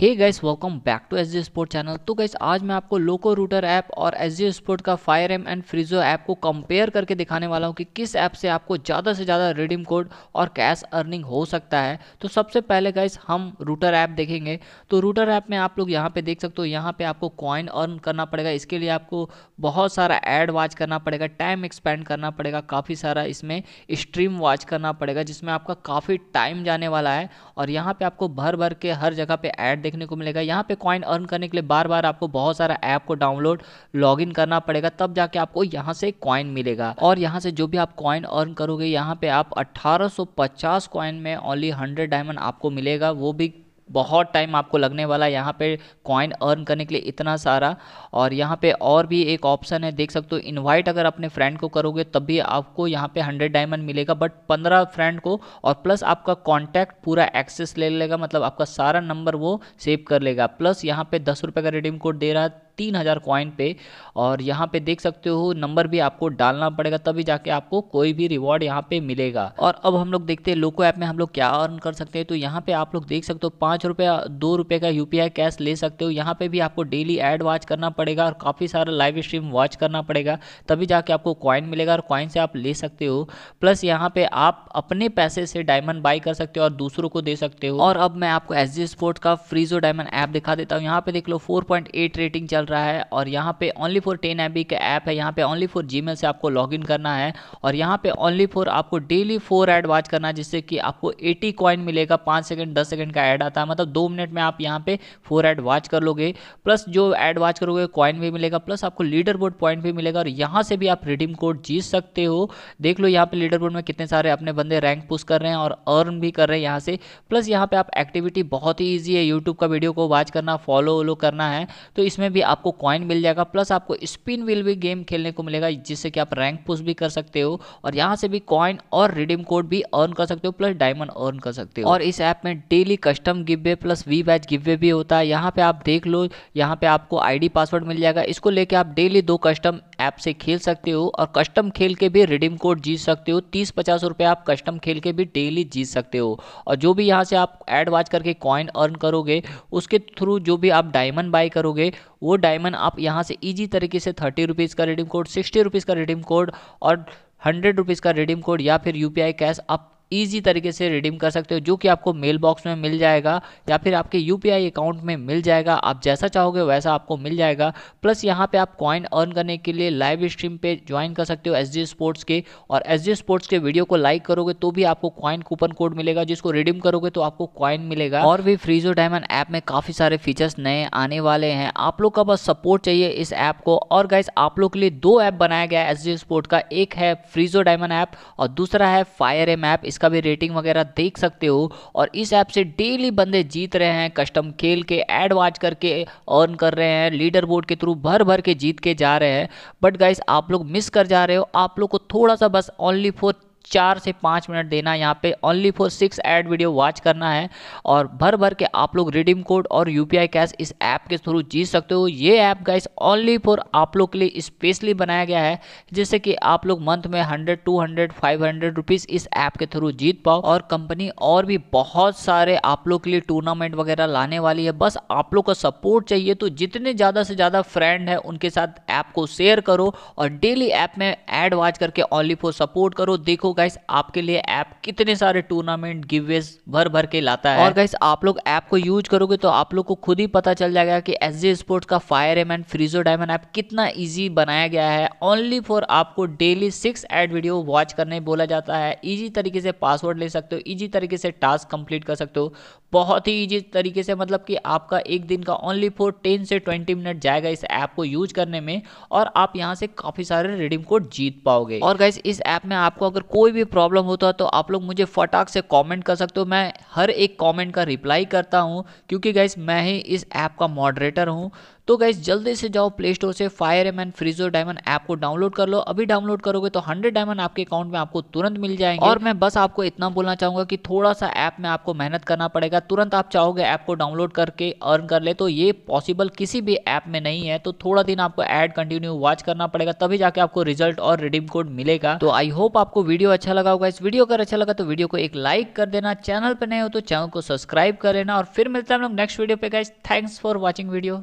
hey guys welcome back to S G sport channel तो guys आज मैं आपको लोको रूटर ऐप और एस जी स्पोर्ट का fire M and Freezo app को कंपेयर करके दिखाने वाला हूँ कि किस ऐप से आपको ज़्यादा से ज़्यादा रिडीम कोड और कैश अर्निंग हो सकता है तो सबसे पहले गाइस हम रूटर ऐप देखेंगे तो रूटर ऐप में आप लोग यहाँ पर देख सकते हो यहाँ पर आपको कॉइन अर्न करना पड़ेगा इसके लिए आपको बहुत सारा एड वॉच करना पड़ेगा टाइम एक्सपेंड करना पड़ेगा काफ़ी सारा इसमें स्ट्रीम वॉच करना पड़ेगा जिसमें आपका काफ़ी टाइम जाने वाला है और यहाँ पर आपको भर भर के हर जगह पर ऐड देखने को मिलेगा यहाँ पे कॉइन अर्न करने के लिए बार बार आपको बहुत सारा ऐप को डाउनलोड लॉगिन करना पड़ेगा तब जाके आपको यहाँ से कॉइन मिलेगा और यहाँ से जो भी आप कॉइन अर्न करोगे यहाँ पे आप 1850 कॉइन में ओनली 100 डायमंड आपको मिलेगा वो भी बहुत टाइम आपको लगने वाला है यहाँ पे कॉइन अर्न करने के लिए इतना सारा और यहाँ पे और भी एक ऑप्शन है देख सकते हो इनवाइट अगर अपने फ्रेंड को करोगे तब भी आपको यहाँ पे हंड्रेड डायमंड मिलेगा बट पंद्रह फ्रेंड को और प्लस आपका कॉन्टैक्ट पूरा एक्सेस ले लेगा मतलब आपका सारा नंबर वो सेव कर लेगा प्लस यहाँ पे दस रुपये का रिडीम कोड दे रहा है तीन हज़ार कॉइन पे और यहाँ पे देख सकते हो नंबर भी आपको डालना पड़ेगा तभी जाके आपको कोई भी रिवॉर्ड यहाँ पे मिलेगा और अब हम लोग देखते हैं लोको ऐप में हम लोग क्या अर्न कर सकते हैं तो यहाँ पे आप लोग देख सकते हो पाँच रुपया दो रुपये का यू कैश ले सकते हो यहाँ पे भी आपको डेली एड वॉच करना पड़ेगा और काफ़ी सारा लाइव स्ट्रीम वॉच करना पड़ेगा तभी जाके आपको कॉइन मिलेगा और कॉइन से आप ले सकते हो प्लस यहाँ पे आप अपने पैसे से डायमंड बाई कर सकते हो और दूसरों को दे सकते हो और अब मैं आपको एस जी स्पोर्ट का फ्रीजो डायमंड ऐप दिखा देता हूँ यहाँ पे देख लो 4.8 रेटिंग चल रहा है और यहाँ पे ओनली फॉर टेन एम का ऐप है यहाँ पे ओनली फॉर जी से आपको लॉगिन करना है और यहाँ पे ओनली फॉर आपको डेली फोर एड वॉच करना है जिससे कि आपको एटी कॉइन मिलेगा पाँच सेकेंड दस सेकेंड का ऐड आता है मतलब दो मिनट में आप यहाँ पे फोर एड वॉच कर लोगे प्लस जो एड वॉच करोगे कॉइन भी मिलेगा प्लस आपको लीडर बोर्ड पॉइंट भी मिलेगा और यहाँ से भी आप रिडीम कोड जीत सकते हो देख लो यहाँ पे लीडर बोर्ड में कितने सारे अपने बंदे रैंक पुस्ट कर रहे हैं और अर्न भी कर रहे हैं यहाँ से प्लस यहाँ पे आप एक्टिविटी बहुत ही ईजी है यूट्यूब का वीडियो को वॉच करना फॉलो वॉलो करना है तो इसमें भी आपको कॉइन मिल जाएगा प्लस आपको स्पिन व्हील भी गेम खेलने को मिलेगा जिससे कि आप रैंक पुश भी कर सकते हो और यहाँ से भी कॉइन और रिडीम कोड भी अर्न कर सकते हो प्लस डायमंड अर्न कर सकते हो और इस ऐप में daily custom giveaway plus V badge giveaway भी होता है यहाँ पे आप देख लो यहाँ पे आपको आईडी पासवर्ड मिल जाएगा इसको लेके आप डेली दो कस्टम ऐप से खेल सकते हो और कस्टम खेल के भी रिडीम कोड जीत सकते हो तीस पचास रुपये आप कस्टम खेल के भी डेली जीत सकते हो और जो भी यहाँ से आप एड वाच करके कॉइन अर्न करोगे उसके थ्रू जो भी आप डायमंड बाई करोगे वो डायमंड आप यहाँ से ईजी तरीके से थर्टी रुपीज़ का रिडीम कोड सिक्सटी रुपीज़ का रिडीम कोड और हंड्रेड रुपीज़ का रिडीम कोड या फिर यू कैश आप ईजी तरीके से रिडीम कर सकते हो जो कि आपको मेल बॉक्स में मिल जाएगा या फिर आपके यू अकाउंट में मिल जाएगा आप जैसा चाहोगे वैसा आपको मिल जाएगा प्लस यहाँ पे आप कॉइन अर्न करने के लिए लाइव स्ट्रीम पे ज्वाइन कर सकते हो एस स्पोर्ट्स के और एस स्पोर्ट्स के वीडियो को लाइक करोगे तो भी आपको कॉइन कूपन कोड मिलेगा जिसको रिडीम करोगे तो आपको कॉइन मिलेगा और भी फ्रीजो डायमंड ऐप में काफ़ी सारे फीचर्स नए आने वाले हैं आप लोग का बस सपोर्ट चाहिए इस ऐप को और गाइस आप लोग के लिए दो ऐप बनाया गया है एस स्पोर्ट का एक है फ्रीजो डायमंड ऐप और दूसरा है फायर एम ऐप इस इसका भी रेटिंग वगैरह देख सकते हो और इस ऐप से डेली बंदे जीत रहे हैं कस्टम खेल के एड वाच करके अर्न कर रहे हैं लीडर बोर्ड के थ्रू भर भर के जीत के जा रहे हैं बट गाइस आप लोग मिस कर जा रहे हो आप लोग को थोड़ा सा बस ओनली फॉर चार से पाँच मिनट देना यहाँ पे only for six ad video watch करना है और भर भर के आप लोग रिडीम कोड और यू कैश इस ऐप के थ्रू जीत सकते हो ये ऐप गाइस ओनली फॉर आप लोग के लिए स्पेशली बनाया गया है जिससे कि आप लोग मंथ में hundred two hundred five hundred rupees इस ऐप के थ्रू जीत पाओ और कंपनी और भी बहुत सारे आप लोग के लिए टूर्नामेंट वगैरह लाने वाली है बस आप लोग का सपोर्ट चाहिए तो जितने ज़्यादा से ज़्यादा फ्रेंड है उनके साथ ऐप को शेयर करो और डेली ऐप में एड वॉच करके ओनली फॉर सपोर्ट करो देखो गाइस आपके लिए ऐप कितने सारे टूर्नामेंट गिवेज भर भर के लाता है और गाइस आप लोग ऐप को यूज करोगे तो आप लोग को खुद ही पता चल जाएगा कि एस जे स्पोर्ट्स का fire M and Freezo diamond app कितना ईजी बनाया गया है ओनली फॉर आपको daily six ad video watch करने बोला जाता है ईजी तरीके से पासवर्ड ले सकते हो ईजी तरीके से टास्क कंप्लीट कर सकते हो बहुत ही ईजी तरीके से मतलब कि आपका एक दिन का ओनली फॉर टेन से ट्वेंटी मिनट जाएगा इस ऐप को यूज करने में और आप यहाँ से काफ़ी सारे रिडीम कोड जीत पाओगे और गाइस इस ऐप में आपको अगर कोई कोई भी प्रॉब्लम होता है तो आप लोग मुझे फटाक से कमेंट कर सकते हो मैं हर एक कमेंट का रिप्लाई करता हूँ क्योंकि गाइस मैं ही इस ऐप का मॉडरेटर हूँ तो गाइज जल्दी से जाओ प्ले स्टोर से fire M and Freezo diamond app को डाउनलोड कर लो अभी डाउनलोड करोगे तो हंड्रेड डायमंड आपके अकाउंट में आपको तुरंत मिल जाएंगे और मैं बस आपको इतना बोलना चाहूंगा कि थोड़ा सा ऐप में आपको मेहनत करना पड़ेगा तुरंत आप चाहोगे ऐप को डाउनलोड करके अर्न कर ले तो ये पॉसिबल किसी भी ऐप में नहीं है तो थोड़ा दिन आपको एड कंटिन्यू वॉच करना पड़ेगा तभी जाके आपको रिजल्ट और रिडीम कोड मिलेगा तो आई होप आपको वीडियो अच्छा लगा होगा इस वीडियो अगर अच्छा लगा तो वीडियो को एक लाइक कर देना चैनल पर नहीं हो तो चैनल को सब्सक्राइब कर लेना और फिर मिलता है हम लोग नेक्स्ट वीडियो पे guys thanks for watching video